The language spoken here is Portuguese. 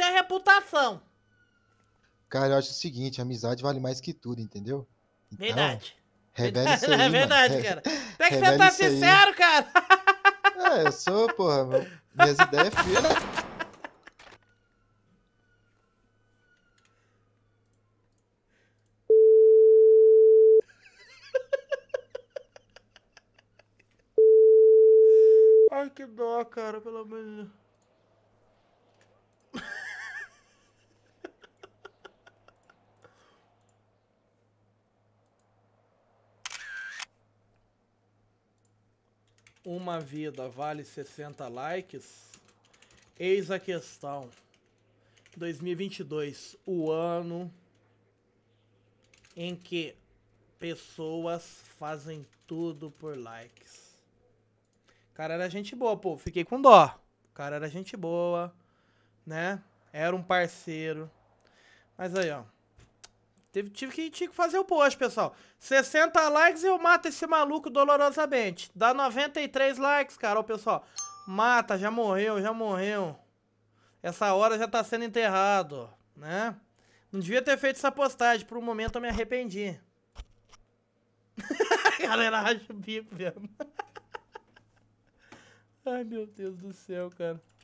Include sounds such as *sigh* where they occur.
até reputação. Cara, eu acho o seguinte, amizade vale mais que tudo, entendeu? Então, verdade. Revela *laughs* isso aí, É verdade, mano. cara. Tem que você tá sincero, cara. *laughs* É, eu sou, porra. Meu, minhas ideias é filha. Ai, que dó, cara, pelo amor de Deus. uma vida vale 60 likes? Eis a questão. 2022, o ano em que pessoas fazem tudo por likes. Cara, era gente boa, pô. Fiquei com dó. Cara, era gente boa, né? Era um parceiro. Mas aí, ó. Teve, tive que, que fazer o post, pessoal. 60 likes e eu mato esse maluco dolorosamente. Dá 93 likes, cara. Ó, pessoal. Mata, já morreu, já morreu. Essa hora já tá sendo enterrado, né? Não devia ter feito essa postagem. Por um momento eu me arrependi. A *laughs* galera racha o bico mesmo. *laughs* Ai, meu Deus do céu, cara.